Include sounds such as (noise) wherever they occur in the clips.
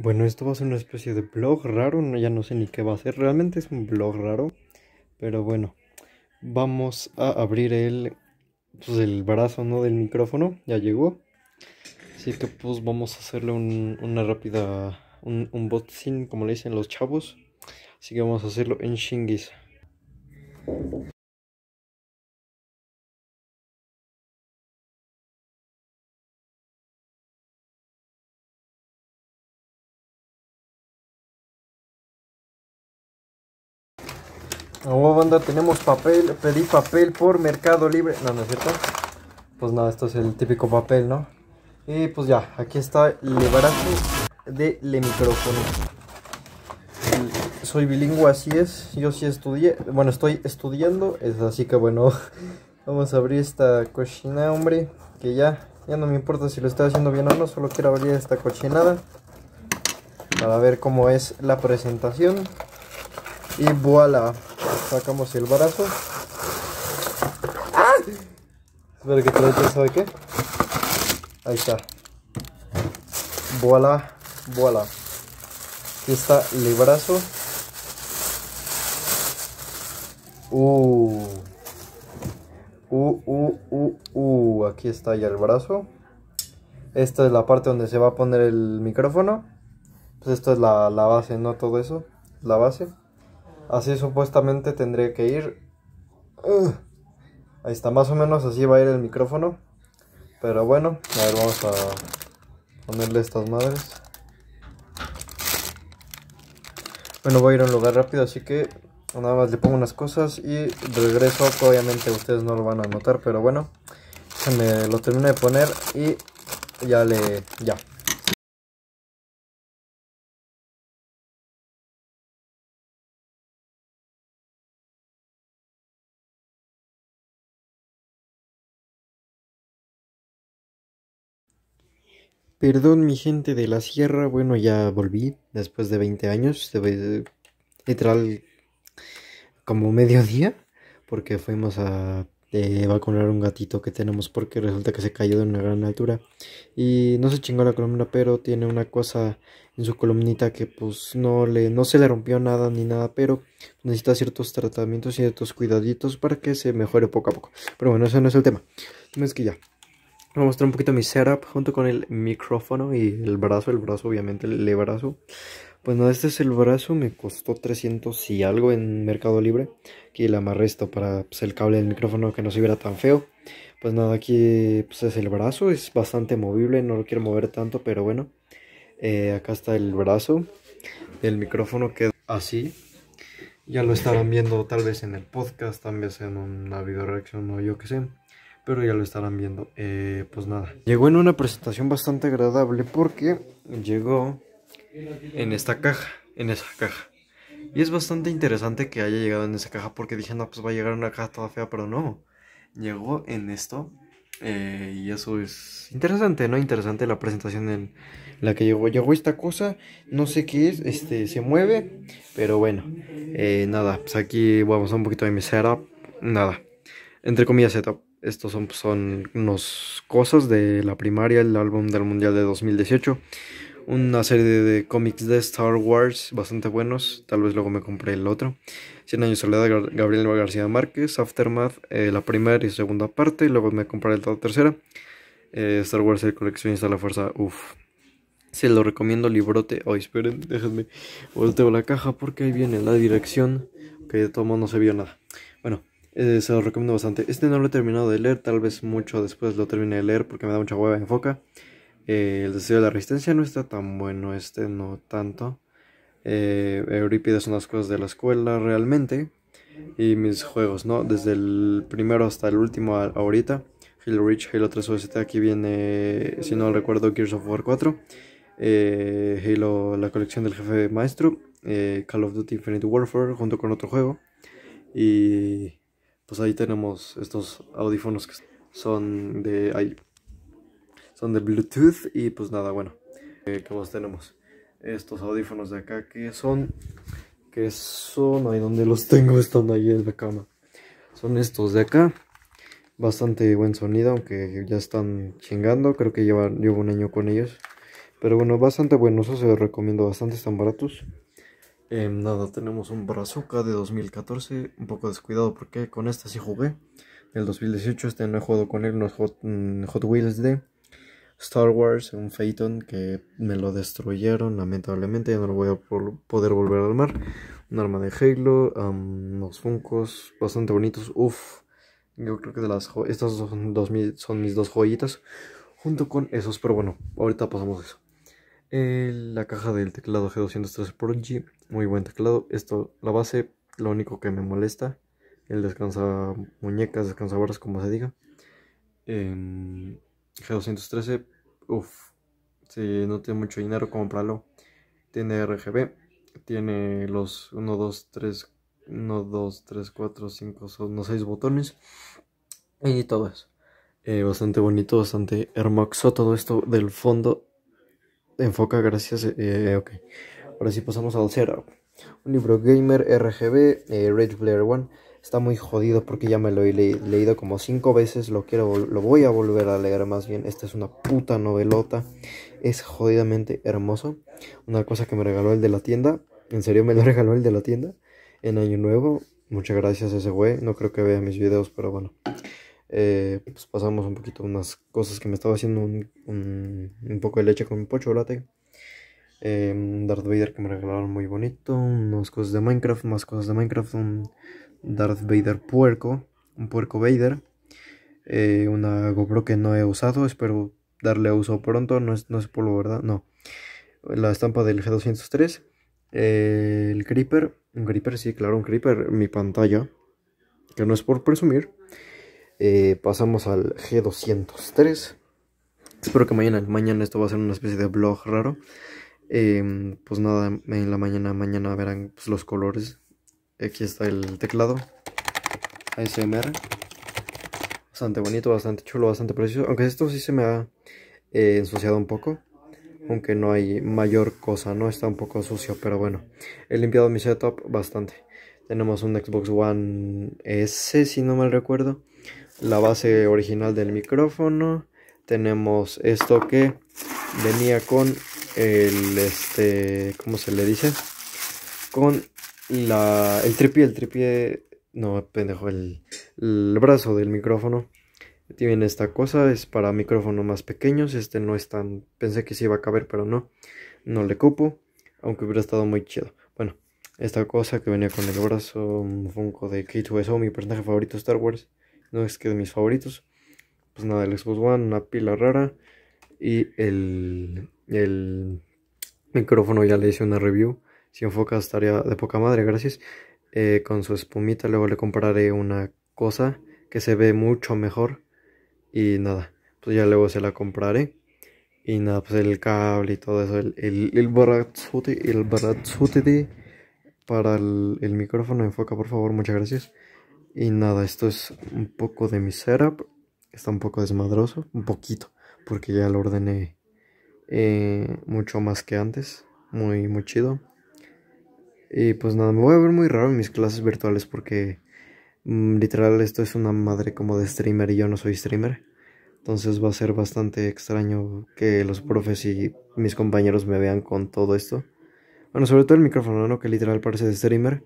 Bueno, esto va a ser una especie de blog raro, ya no sé ni qué va a ser, realmente es un blog raro, pero bueno, vamos a abrir el, pues, el brazo ¿no? del micrófono, ya llegó, así que pues vamos a hacerle un, una rápida, un, un como le dicen los chavos, así que vamos a hacerlo en shingis. Oh, tenemos papel. Pedí papel por Mercado Libre. No, no es cierto. Pues nada, esto es el típico papel, ¿no? Y pues ya, aquí está el barato de Le Micrófono. Soy bilingüe, así es. Yo sí estudié. Bueno, estoy estudiando. Es así que bueno, (laughs) vamos a abrir esta cochina, hombre. Que ya, ya no me importa si lo estoy haciendo bien o no. Solo quiero abrir esta cochinada. Para ver cómo es la presentación. Y voilà. Sacamos el brazo. A ¡Ah! Espero que te lo ¿sabe qué? Ahí está. Voilà, voilà. Aquí está el brazo. Uh. Uh, uh. uh, uh, Aquí está ya el brazo. Esta es la parte donde se va a poner el micrófono. Pues esto es la, la base, no todo eso. La base. Así supuestamente tendré que ir. ahí está, más o menos así va a ir el micrófono. Pero bueno, a ver, vamos a ponerle estas madres. Bueno, voy a ir a un lugar rápido, así que nada más le pongo unas cosas y regreso. Obviamente ustedes no lo van a notar, pero bueno, se me lo termino de poner y ya le... ya. Perdón mi gente de la sierra, bueno ya volví después de 20 años, literal como mediodía, porque fuimos a eh, vacunar un gatito que tenemos porque resulta que se cayó de una gran altura y no se chingó la columna, pero tiene una cosa en su columnita que pues no le no se le rompió nada ni nada, pero necesita ciertos tratamientos, ciertos cuidaditos para que se mejore poco a poco. Pero bueno, eso no es el tema. Es que ya Voy a mostrar un poquito mi setup junto con el micrófono y el brazo. El brazo, obviamente, el brazo. Pues nada, este es el brazo. Me costó 300 y algo en Mercado Libre. Aquí le amarré esto para pues, el cable del micrófono que no se viera tan feo. Pues nada, aquí pues, es el brazo. Es bastante movible. No lo quiero mover tanto, pero bueno. Eh, acá está el brazo. El micrófono queda así. Ya lo estarán viendo tal vez en el podcast, tal vez en una video reacción o yo que sé pero ya lo estarán viendo. Eh, pues nada. Llegó en una presentación bastante agradable porque llegó en esta caja, en esa caja. Y es bastante interesante que haya llegado en esa caja porque dije, no, pues va a llegar una caja toda fea, pero no. Llegó en esto eh, y eso es interesante, ¿no? Interesante la presentación en la que llegó. Llegó esta cosa, no sé qué es, este, se mueve, pero bueno. Eh, nada, pues aquí vamos a un poquito de mi setup. Nada, entre comillas setup. Estos son, son unos cosas de la primaria, el álbum del Mundial de 2018. Una serie de, cómics de Star Wars bastante buenos. Tal vez luego me compré el otro. 100 años de soledad, Gabriel García Márquez. Aftermath, eh, la primera y segunda parte. luego me compré la tercera. Eh, Star Wars, el coleccionista de la fuerza. Uff. Se lo recomiendo, librote. oh, esperen, déjenme. Volteo la caja porque ahí viene la dirección. Que de todo modo no se vio nada. Bueno, eh, se los recomiendo bastante. Este no lo he terminado de leer, tal vez mucho después lo termine de leer porque me da mucha hueva en foca. Eh, el deseo de la resistencia no está tan bueno, este no tanto. Eh, son las cosas de la escuela realmente. Y mis juegos, ¿no? Desde el primero hasta el último ahorita. Halo Reach, Halo 3 OST, aquí viene, si no recuerdo, Gears of War 4. Eh, Halo, la colección del jefe maestro. Call of Duty Infinite Warfare junto con otro juego. Y pues ahí tenemos estos audífonos que son de ahí, son de Bluetooth y pues nada, bueno, eh, ¿qué más tenemos estos audífonos de acá que son, que son, ahí donde los tengo están ahí en la cama, son estos de acá, bastante buen sonido, aunque ya están chingando, creo que llevan, llevo un año con ellos, pero bueno, bastante buenos, los recomiendo bastante, están baratos. Em, nada, tenemos un Brazuca de 2014, un poco descuidado porque con este sí jugué. el 2018 este no he jugado con él, no Hot, mm, Hot Wheels de Star Wars, un Phaeton que me lo destruyeron lamentablemente, ya no lo voy a poder volver al mar. Un arma de Halo, unos Funcos bastante bonitos, uf Yo creo que de las estas son, son mis dos joyitas junto con esos, pero bueno, ahorita pasamos eso. Eh, la caja del teclado G203 213 G muy buen teclado. Esto, la base, lo único que me molesta. El descansa muñecas, descansa barras, como se diga. G213, uff, si no tiene mucho dinero, cómpralo. Tiene RGB, tiene los 1, 2, 3, 1, 2, 3, 4, 5, 1, 6 botones y todo eso. Eh, bastante bonito, bastante hermoso todo esto del fondo enfoca gracias. Eh, eh, ok. Ahora sí pasamos al cero Un libro gamer RGB, eh, Rage Player One. Está muy jodido porque ya me lo he leído como cinco veces. Lo quiero, lo voy a volver a leer más bien. Esta es una puta novelota. Es jodidamente hermoso. Una cosa que me regaló el de la tienda. En serio me lo (laughs) regaló el de la tienda. En Año Nuevo. Muchas gracias a ese güey. No creo que vea mis videos, pero bueno. Eh, pues, pasamos un poquito unas cosas que me estaba haciendo un, poco de leche con mi pocho Eh, em, un Darth Vader que me regalaron muy bonito. Unas cosas de Minecraft, más cosas de Minecraft. Un Darth Vader puerco. Un puerco Vader. Eh, una GoPro que no he usado. Espero darle uso pronto. No es, no polvo, ¿verdad? No. La estampa del G203. Eh, el Creeper. Un Creeper, sí, claro, un Creeper. Mi pantalla. Que no es por presumir. Eh, pasamos al G203. Espero que mañana, mañana esto va a ser una especie de vlog raro. Eh, pues nada, en la mañana, mañana verán pues, los colores. Aquí está el teclado. ASMR. Bastante bonito, bastante chulo, bastante precioso. Aunque esto sí se me ha eh, ensuciado un poco. Aunque no hay mayor cosa, ¿no? Está un poco sucio, pero bueno. He limpiado mi setup bastante. Tenemos un Xbox One S, si no mal recuerdo la base original del micrófono. Tenemos esto que venía con el, este, ¿cómo se le dice? Con la, el tripié, el tripié, no, pendejo, el, brazo del micrófono. Tiene esta cosa, es para micrófonos más pequeños, este no es tan, pensé que sí iba a caber, pero no, no le cupo, aunque hubiera estado muy chido. Bueno, esta cosa que venía con el brazo, un Funko de K2SO, mi personaje favorito Star Wars no es que de mis favoritos. Pues nada, el Xbox One, una pila rara. Y el, el micrófono ya le hice una review. Si enfoca estaría de poca madre, gracias. Eh, con su espumita, luego le compraré una cosa que se ve mucho mejor. Y nada, pues ya luego se la compraré. Y nada, pues el cable y todo eso, el, el, el para el micrófono enfoca, por favor, muchas gracias. Y nada, esto es un poco de mi setup. Está un poco desmadroso, un poquito, porque ya lo ordené eh, mucho más que antes. Muy, muy chido. Y pues nada, me voy a ver muy raro en mis clases virtuales porque mm, literal esto es una madre como de streamer y yo no soy streamer. Entonces va a ser bastante extraño que los profes y mis compañeros me vean con todo esto. Bueno, sobre todo el micrófono, ¿no? Que literal parece de streamer.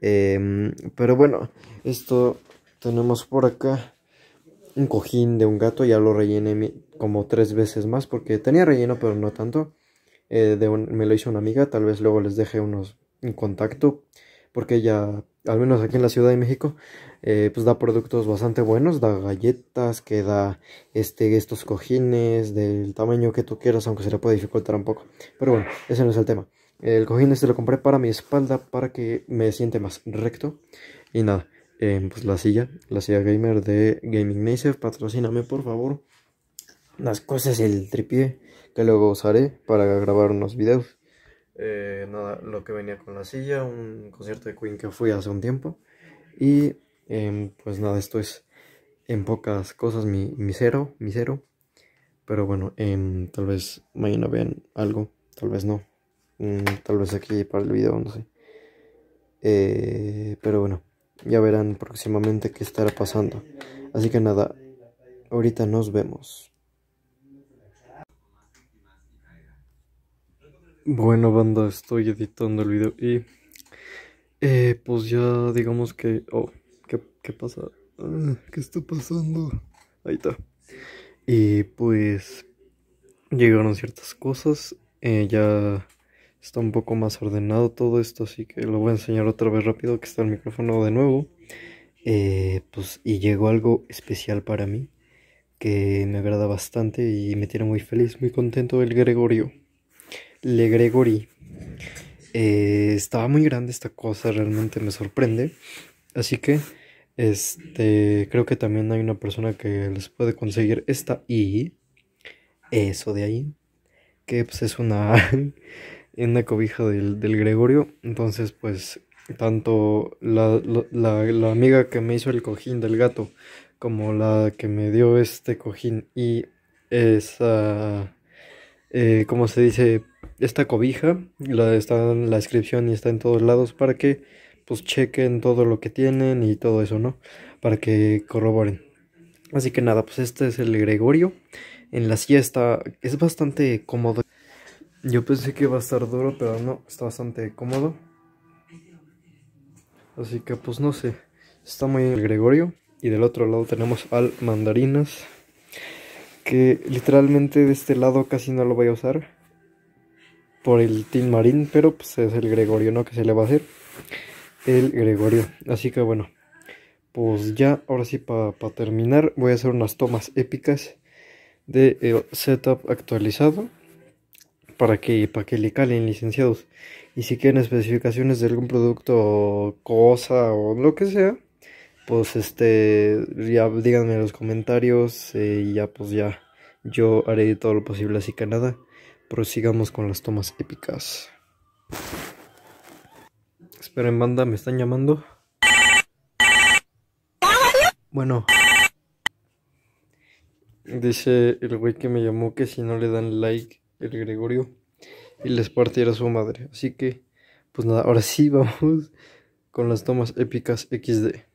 Em, pero bueno, esto tenemos por acá un cojín de un gato. Ya lo rellené como tres veces más porque tenía relleno, pero no tanto. Eh, me lo hizo una amiga. Tal vez luego les deje unos en contacto porque ya, al menos aquí en la Ciudad de México, eh, pues da productos bastante buenos, da galletas, que da este, estos cojines del tamaño que tú quieras, aunque se le puede dificultar un poco. Pero bueno, ese no es el tema. El cojín este lo compré para mi espalda para que me siente más recto. Y nada, em, pues la silla, la silla gamer de Gaming Nacer, patrocíname por favor. Las cosas el tripié que luego usaré para grabar unos videos. Eh, nada, lo que venía con la silla, un concierto de Queen que fui hace un tiempo. Y em, pues nada, esto es en pocas cosas mi, mi cero, mi cero. Pero bueno, em, tal vez mañana vean algo, tal vez no. Mm, tal vez aquí para el video, no sé. Eh, pero bueno, ya verán próximamente qué estará pasando. Así que nada, ahorita nos vemos. Bueno, banda, estoy editando el video y... Eh, pues ya digamos que... Oh, ¿qué, pasa? Ah, ¿Qué está pasando? Ahí está. Y pues... Llegaron ciertas cosas. Eh, ya está un poco más ordenado todo esto, así que lo voy a enseñar otra vez rápido que está el micrófono de nuevo. Eh, pues y llegó algo especial para mí que me agrada bastante y me tiene muy feliz, muy contento el Gregorio. Le Gregory. Eh, estaba muy grande esta cosa, realmente me sorprende. Así que este creo que también hay una persona que les puede conseguir esta y eso de ahí que pues es una (laughs) en la cobija del, Gregorio. Entonces, pues, tanto la, amiga que me hizo el cojín del gato como la que me dio este cojín y esa, eh, como se dice? Esta cobija, la, está en la descripción y está en todos lados para que pues chequen todo lo que tienen y todo eso, ¿no? Para que corroboren. Así que nada, pues este es el Gregorio. En la siesta es bastante cómodo. Yo pensé que iba a estar duro, pero no, está bastante cómodo. Así que pues no sé, está muy el Gregorio. Y del otro lado tenemos al Mandarinas, que literalmente de este lado casi no lo voy a usar por el Team Marine pero pues es el Gregorio, ¿no? Que se le va a hacer el Gregorio. Así que bueno, pues ya, ahora sí para terminar voy a hacer unas tomas épicas de el eh, setup actualizado para que, para que le calen, licenciados. Y si quieren especificaciones de algún producto o cosa o lo que sea, pues este, ya díganme en los comentarios eh, y ya pues ya yo haré todo lo posible. Así que nada, prosigamos con las tomas épicas. Esperen, banda, me están llamando. Bueno. Dice el güey que me llamó que si no le dan like el Gregorio, y les partiera su madre. Así que, pues nada, ahora sí (laughs) vamos con las tomas épicas XD.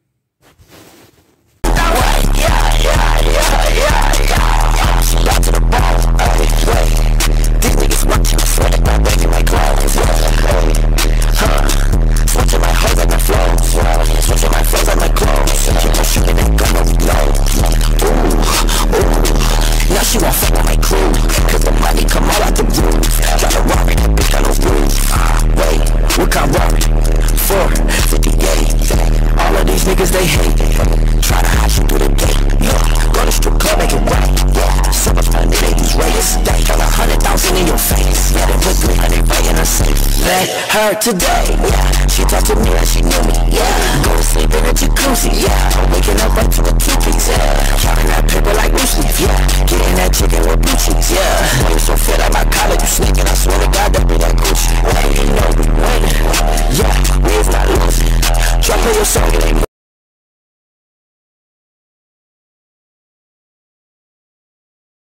her today. Yeah, she talked to me like she knew me. Yeah, go to sleep in a jacuzzi. Yeah, I'm waking up right to the teepees. Yeah, counting that paper like Rusev. Yeah, getting that chicken with blue cheese. Yeah, you so fat at my collar, you sneaking. I swear to God, that be that Gucci. Wait, you know we winning. Yeah, we is not losing. Drop your song, it ain't